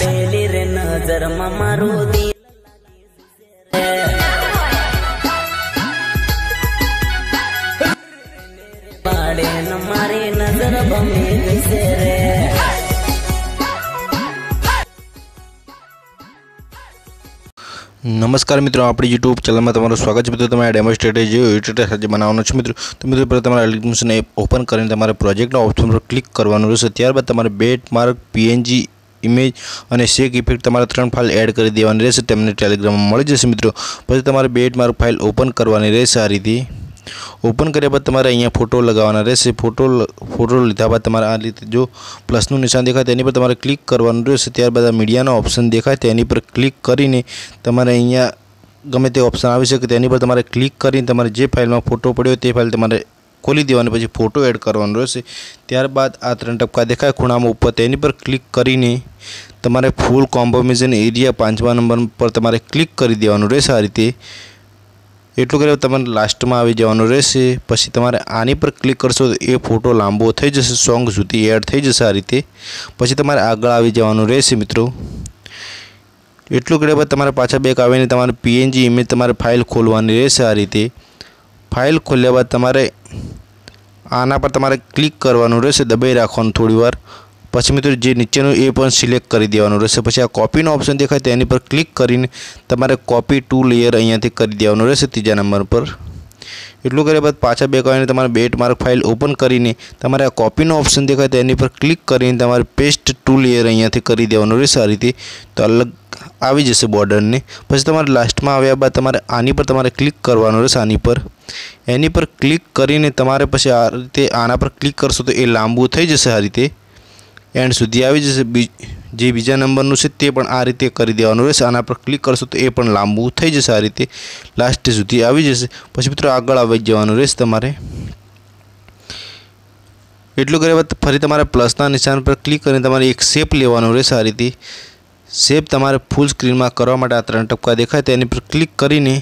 ले ले रे नजर म मारो दिल लागे सी रे रे मेरे पाले न मारे नजर बहे सी रे नमस्कार मित्रों आपरी YouTube चैनल मा તમારો સ્વાગત ભતું તમારા ડેમોન્સ્ટ્રેટજી YouTube ટેસજી બનાવવાનું છે મિત્રો તો મિત્રો પર તમારું એડિટમશન એપ ઓપન કરીને તમારે પ્રોજેક્ટ નો ઓપ્શન પર ક્લિક કરવાનું છે ત્યારબાદ તમારે બેટમાર્ક PNG इमेज અને શેક ઇફેક્ટ તમારે ત્રણ ફાઈલ એડ કરી દેવા અને રહેશે તમને ટેલિગ્રામ માં મળી જશે મિત્રો પછી તમારે બેટ માર ફાઈલ ઓપન કરવાની રહેશે આ રીતે ઓપન કર્યા પછી તમારે અહીંયા ફોટો લગાવવાનો રહેશે ફોટો ફોટો લીધા બાદ તમારે આ રીતે જો પ્લસ નું નિશાન દેખાય તેની પર તમારે ક્લિક કરવાનું રહેશે ત્યારબાદ મીડિયા નો ઓપ્શન દેખાય તેની પર ક્લિક કરીને તમારે અહીંયા ગમે તે ઓપ્શન આવી શકે તેની પર તમારે ક્લિક કરીને તમારે જે ફાઈલમાં ફોટો પડ્યો તે ફાઈલ તમારે ખોલી દેવાની પછી ફોટો એડ કરવાનો રહેશે ત્યારબાદ આ ત્રણ ટપકા દેખાય ખૂણામાં ઉપર તેની પર ક્લિક કરીને તમારે ફૂલ કમ્પોઝિશન એરિયા 5 નંબર પર તમારે ક્લિક કરી દેવાનું રહેશે આ રીતે એટલું કરી તમે લાસ્ટમાં આવી જવાનો રહેશે પછી તમારે આની પર ક્લિક કરશો તો એ ફોટો લાંબો થઈ જશે સોંગ સુતી એડ થઈ જશે આ રીતે પછી તમારે આગળ આવી જવાનો રહેશે મિત્રો એટલું કરી બત તમારે પાછા બેક આવે ને તમારે PNG ઇમેજ તમારે ફાઈલ ખોલવાની રહેશે આ રીતે ફાઈલ ખોલ્યા બાદ તમારે આના પર તમારે ક્લિક કરવાનું રહેશે દબાઈ રાખવાનું થોડીવાર પશ્ચિમિતર જે નીચેનો a પોઈન્ટ સિલેક્ટ કરી દેવાનો રહેશે પછી આ કોપીનો ઓપ્શન દેખાય તે ની પર ક્લિક કરીને તમારે કોપી ટુ લેયર અહીંયાથી કરી દેવાનો રહેશે ત્રીજા નંબર પર એટલું કર્યા બાદ પાછા બેક આને તમારે બેટમાર્ક ફાઈલ ઓપન કરીને તમારે આ કોપીનો ઓપ્શન દેખાય તે ની પર ક્લિક કરીને તમારે પેસ્ટ ટુ લેયર અહીંયાથી કરી દેવાનો રહેશે આ રીતે તો અલગ આવી જશે બોર્ડર ની પછી તમારે લાસ્ટમાં આવ્યા બાદ તમારે આ ની પર તમારે ક્લિક કરવાનો રહેશે આ ની પર એની પર ક્લિક કરીને તમારે પછી આ રીતે આના પર ક્લિક કરશો તો એ લાંબુ થઈ જશે આ રીતે એન્ડ સુધી આવી જશે જે બીજા નંબરનું છે તે પણ આ રીતે કરી દેવાનું રહેશે આના પર ક્લિક કરશો તો એ પણ લાંબુ થઈ જશે આ રીતે લાસ્ટ સુધી આવી જશે પછી મિત્રો આગળ આવી જવાનું રહેશે તમારે એટલું કર્યા બાદ ફરી તમારે પ્લસના નિશાન પર ક્લિક કરીને તમારે એક શેપ લેવાનું રહેશે આ રીતે શેપ તમારે ફૂલ સ્ક્રીનમાં કરવા માટે આ ત્રણ ટપકા દેખાય તેની પર ક્લિક કરીને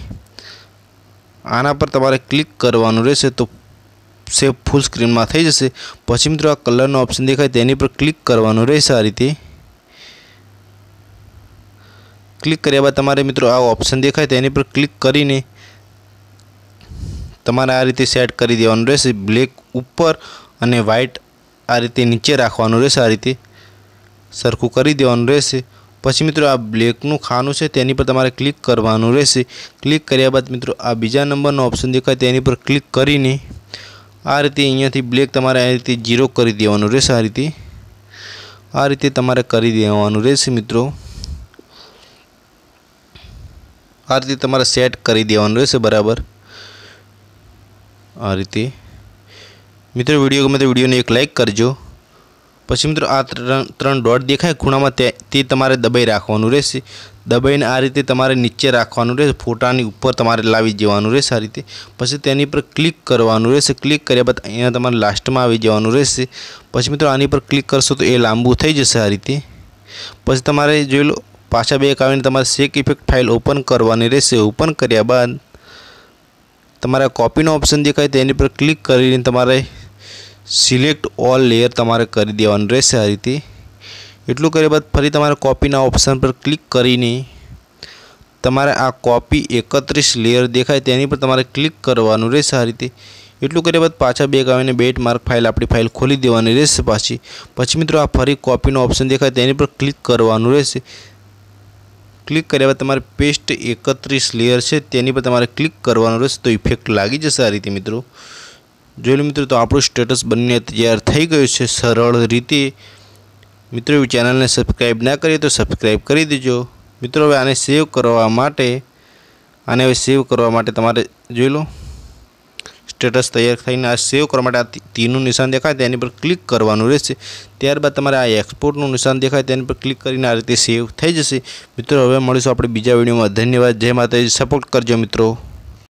આના પર તમારે ક્લિક કરવાનું રહેશે તો સે ફૂલ સ્ક્રીન માં થઈ જશે પછી મિત્રો આ કલર નો ઓપ્શન દેખાય તેની પર ક્લિક કરવાનું રહેશે આ રીતે ક્લિક કર્યા બાદ તમારે મિત્રો આ ઓપ્શન દેખાય તેની પર ક્લિક કરીને તમારે આ રીતે સેટ કરી દેવાનું રહેશે બ્લેક ઉપર અને વ્હાઇટ આ રીતે નીચે રાખવાનું રહેશે આ રીતે સરકુ કરી દેવાનું રહેશે પછી મિત્રો આ બ્લેક નું ખાનું છે તેની પર તમારે ક્લિક કરવાનું રહેશે ક્લિક કર્યા બાદ મિત્રો આ બીજા નંબર નો ઓપ્શન દેખાય તેની પર ક્લિક કરીને આ રીતે અહીંયાથી બ્લેક તમારે આ રીતે ઝીરો કરી દેવાનું રહેશે આ રીતે આ રીતે તમારે કરી દેવાનું રહેશે મિત્રો આ રીતે તમારે સેટ કરી દેવાનું રહેશે બરાબર આ રીતે મિત્રો વિડીયો ગમે તો વિડીયોને એક લાઇક કરજો પછી મિત્રો આ ત્રણ ડોટ દેખાય ખૂણામાં તે તમારે દબાઈ રાખવાનું રહેશે દબાઈને આ રીતે તમારે નીચે રાખવાનું રહેશે ફોટાની ઉપર તમારે લાવી જવાનું રહેશે આ રીતે પછી તેની પર ક્લિક કરવાનું રહેશે ક્લિક કર્યા બાદ અહીંયા તમારે લાસ્ટમાં આવી જવાનું રહેશે પછી મિત્રો આની પર ક્લિક કરશો તો એ લાંબુ થઈ જશે આ રીતે પછી તમારે જોઈ લો પાછા બેક આવીને તમારે શેક ઇફેક્ટ ફાઇલ ઓપન કરવાની રહેશે ઓપન કર્યા બાદ તમારા કોપીનો ઓપ્શન દેખાય તેની પર ક્લિક કરીને તમારે सिलेक्ट ऑल लेयर તમારે કરી દેવાનું રહેશે આ રીતે એટલું કર્યા બાદ ફરી તમારે કોપી ના ઓપ્શન પર ક્લિક કરીને તમારે આ કોપી 31 લેયર દેખાય તેની પર તમારે ક્લિક કરવાનું રહેશે આ રીતે એટલું કર્યા બાદ પાછા બેક આવીને બેટમાર્ક ફાઈલ આપણી ફાઈલ ખોલી દેવાની રહેશે પછી પછી મિત્રો આ ફરી કોપી નો ઓપ્શન દેખાય તેની પર ક્લિક કરવાનું રહેશે ક્લિક કર્યા બાદ તમારે પેસ્ટ 31 લેયર છે તેની પર તમારે ક્લિક કરવાનું રહેશે તો ઇફેક્ટ લાગી જશે આ રીતે મિત્રો જોઈ લો મિત્રો તો આપણું સ્ટેટસ બંને તૈયાર થઈ ગયું છે સરળ રીતે મિત્રો ચેનલને સબસ્ક્રાઈબ ના કરીએ તો સબસ્ક્રાઈબ કરી દેજો મિત્રો હવે આને સેવ કરવા માટે આને હવે સેવ કરવા માટે તમારે જોઈ લો સ્ટેટસ તૈયાર થઈને આ સેવ કરવા માટે આ તીનું નિશાન દેખાય તેની પર ક્લિક કરવાનું રહેશે ત્યારબાદ તમારે આ એક્સપોર્ટનું નિશાન દેખાય તેની પર ક્લિક કરીને આ રીતે સેવ થઈ જશે મિત્રો હવે મળીશું આપણે બીજા વિડીયોમાં ધન્યવાદ જય માતાજી સપોર્ટ કરજો મિત્રો